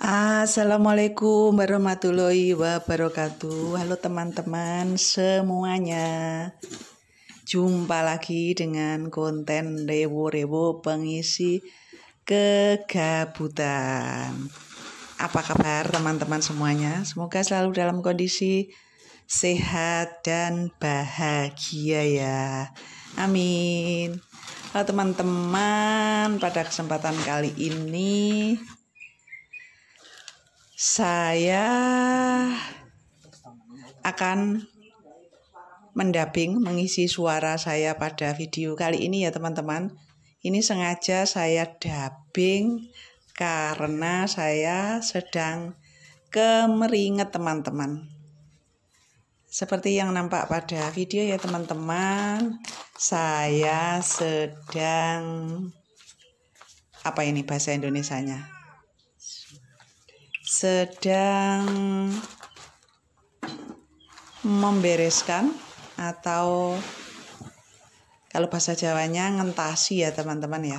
Ah, Assalamualaikum warahmatullahi wabarakatuh. Halo teman-teman semuanya. Jumpa lagi dengan konten rewo-rewo pengisi kegabutan. Apa kabar teman-teman semuanya? Semoga selalu dalam kondisi sehat dan bahagia ya. Amin. Halo teman-teman, pada kesempatan kali ini saya akan mendabing mengisi suara saya pada video kali ini ya teman-teman. Ini sengaja saya dubbing karena saya sedang kemeringat teman-teman. Seperti yang nampak pada video ya teman-teman, saya sedang apa ini bahasa Indonesianya? sedang membereskan atau kalau bahasa Jawanya ngentasi ya teman-teman ya.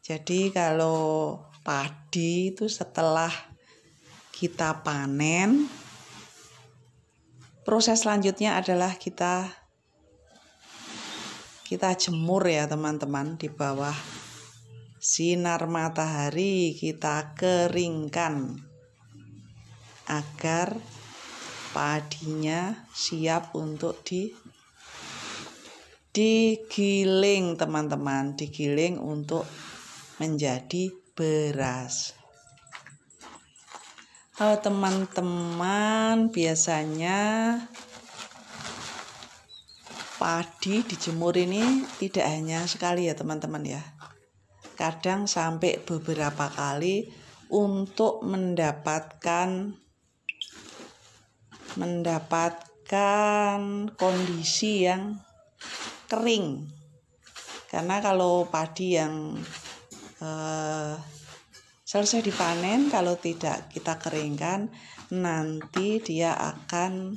Jadi kalau padi itu setelah kita panen proses selanjutnya adalah kita kita jemur ya teman-teman di bawah sinar matahari kita keringkan agar padinya siap untuk di digiling teman-teman digiling untuk menjadi beras kalau teman-teman biasanya padi dijemur ini tidak hanya sekali ya teman-teman ya kadang sampai beberapa kali untuk mendapatkan mendapatkan kondisi yang kering karena kalau padi yang eh, selesai dipanen kalau tidak kita keringkan nanti dia akan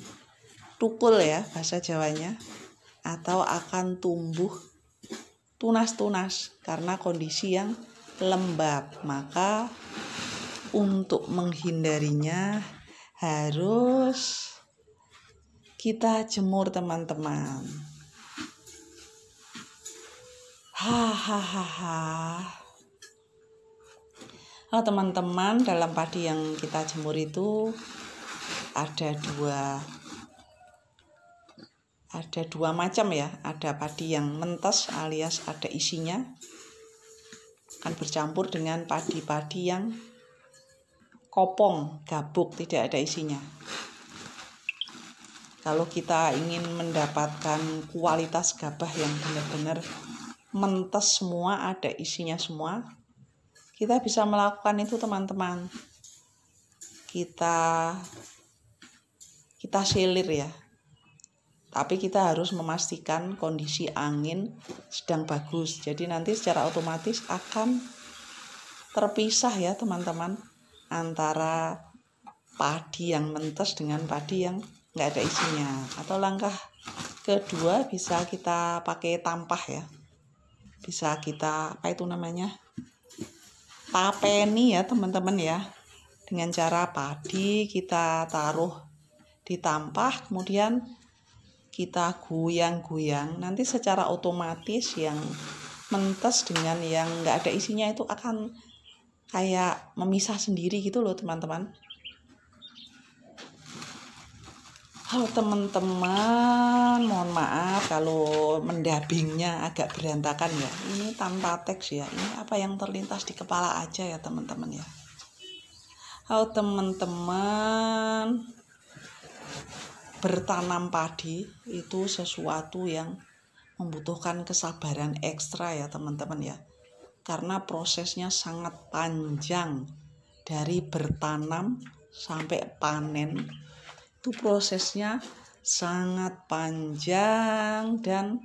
tukul ya bahasa Jawanya atau akan tumbuh tunas-tunas karena kondisi yang lembab maka untuk menghindarinya harus kita jemur teman-teman. Hahaha. Halo teman-teman, dalam padi yang kita jemur itu ada dua ada dua macam ya. Ada padi yang mentes alias ada isinya akan bercampur dengan padi-padi yang kopong, gabuk, tidak ada isinya kalau kita ingin mendapatkan kualitas gabah yang benar-benar mentes semua, ada isinya semua, kita bisa melakukan itu teman-teman. Kita kita silir ya. Tapi kita harus memastikan kondisi angin sedang bagus. Jadi nanti secara otomatis akan terpisah ya teman-teman antara padi yang mentes dengan padi yang nggak ada isinya atau langkah kedua bisa kita pakai tampah ya bisa kita apa itu namanya tapeni ya teman-teman ya dengan cara padi kita taruh di tampah kemudian kita goyang-goyang nanti secara otomatis yang mentes dengan yang nggak ada isinya itu akan kayak memisah sendiri gitu loh teman-teman Halo oh, teman-teman, mohon maaf kalau mendabingnya agak berantakan ya. Ini tanpa teks ya. Ini apa yang terlintas di kepala aja ya teman-teman ya. Halo oh, teman-teman. Bertanam padi itu sesuatu yang membutuhkan kesabaran ekstra ya teman-teman ya. Karena prosesnya sangat panjang dari bertanam sampai panen itu prosesnya sangat panjang dan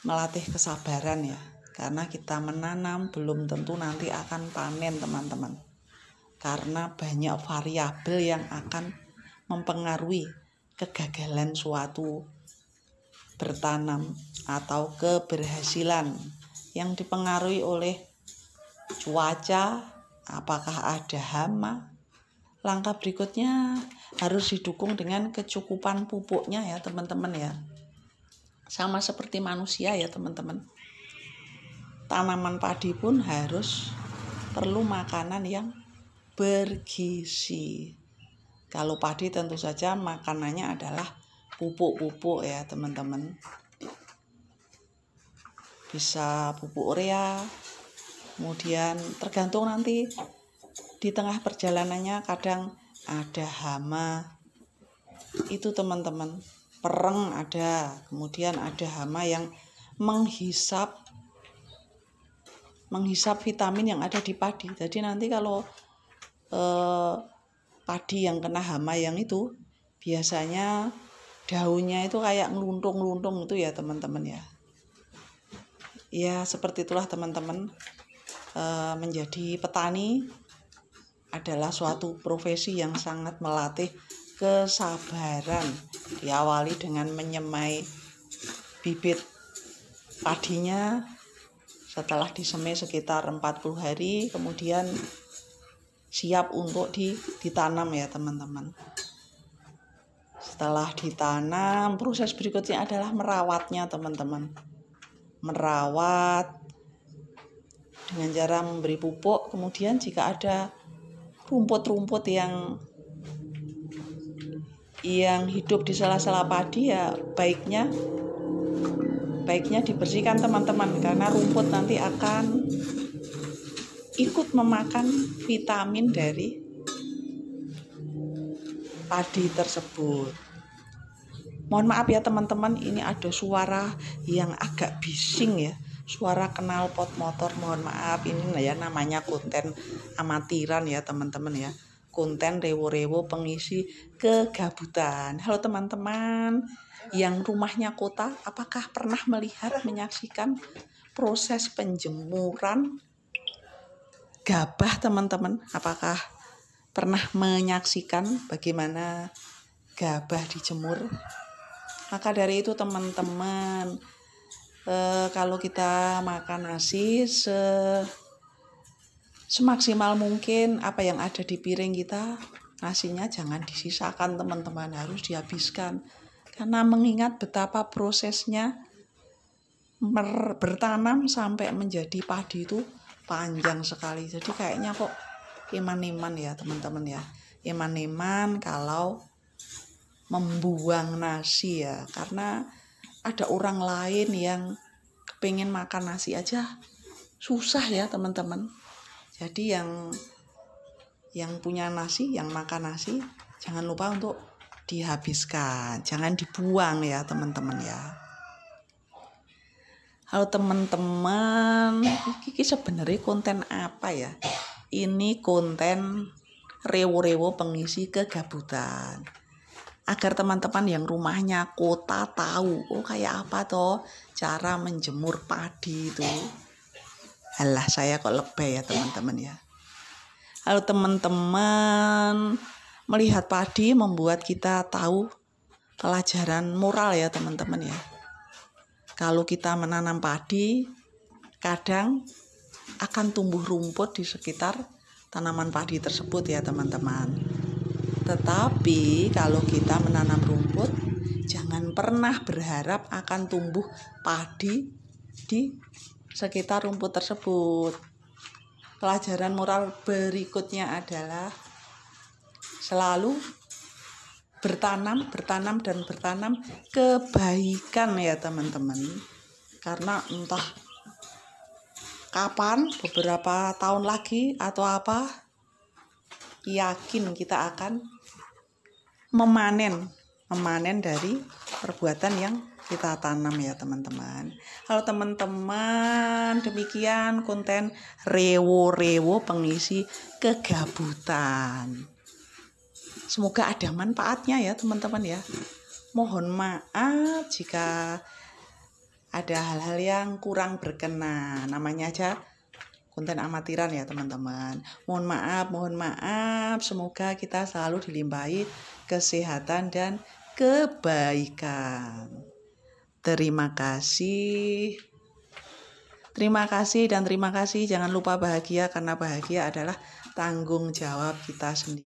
melatih kesabaran ya karena kita menanam belum tentu nanti akan panen teman-teman karena banyak variabel yang akan mempengaruhi kegagalan suatu bertanam atau keberhasilan yang dipengaruhi oleh cuaca apakah ada hama langkah berikutnya harus didukung dengan kecukupan pupuknya ya teman-teman ya sama seperti manusia ya teman-teman tanaman padi pun harus perlu makanan yang bergizi kalau padi tentu saja makanannya adalah pupuk-pupuk ya teman-teman bisa pupuk urea kemudian tergantung nanti di tengah perjalanannya kadang ada hama itu teman-teman pereng ada kemudian ada hama yang menghisap menghisap vitamin yang ada di padi jadi nanti kalau eh, padi yang kena hama yang itu biasanya daunnya itu kayak ngeluntung-luntung itu ya teman-teman ya ya seperti itulah teman-teman e, menjadi petani adalah suatu profesi yang sangat melatih kesabaran. Diawali dengan menyemai bibit padinya setelah disemai sekitar 40 hari kemudian siap untuk ditanam ya teman-teman. Setelah ditanam, proses berikutnya adalah merawatnya teman-teman. Merawat dengan cara memberi pupuk, kemudian jika ada rumput-rumput yang yang hidup di sela-sela padi ya baiknya baiknya dibersihkan teman-teman karena rumput nanti akan ikut memakan vitamin dari padi tersebut. Mohon maaf ya teman-teman, ini ada suara yang agak bising ya suara kenal pot motor mohon maaf ini ya namanya konten amatiran ya teman-teman ya konten rewo-rewo pengisi kegabutan halo teman-teman yang rumahnya kota apakah pernah melihat menyaksikan proses penjemuran gabah teman-teman apakah pernah menyaksikan bagaimana gabah dijemur maka dari itu teman-teman e, kalau kita makan nasi se semaksimal mungkin apa yang ada di piring kita nasinya jangan disisakan teman-teman harus dihabiskan karena mengingat betapa prosesnya mer bertanam sampai menjadi padi itu panjang sekali jadi kayaknya kok iman-iman ya teman-teman ya iman-iman kalau membuang nasi ya karena ada orang lain yang pengen makan nasi aja susah ya teman-teman jadi yang yang punya nasi yang makan nasi jangan lupa untuk dihabiskan jangan dibuang ya teman-teman ya halo teman-teman ini sebenarnya konten apa ya ini konten rewo-rewo pengisi kegabutan agar teman-teman yang rumahnya kota tahu oh kayak apa toh cara menjemur padi itu alah saya kok lebay ya teman-teman ya Kalau teman-teman melihat padi membuat kita tahu pelajaran moral ya teman-teman ya kalau kita menanam padi kadang akan tumbuh rumput di sekitar tanaman padi tersebut ya teman-teman tetapi kalau kita menanam rumput, jangan pernah berharap akan tumbuh padi di sekitar rumput tersebut. Pelajaran moral berikutnya adalah selalu bertanam, bertanam dan bertanam kebaikan ya teman-teman. Karena entah kapan, beberapa tahun lagi atau apa, yakin kita akan memanen, memanen dari perbuatan yang kita tanam ya teman-teman. Halo teman-teman, demikian konten rewo-rewo pengisi kegabutan. Semoga ada manfaatnya ya teman-teman ya. Mohon maaf jika ada hal-hal yang kurang berkenan. Namanya aja konten amatiran ya teman-teman. Mohon maaf, mohon maaf. Semoga kita selalu dilimpahi kesehatan, dan kebaikan. Terima kasih. Terima kasih dan terima kasih. Jangan lupa bahagia karena bahagia adalah tanggung jawab kita sendiri.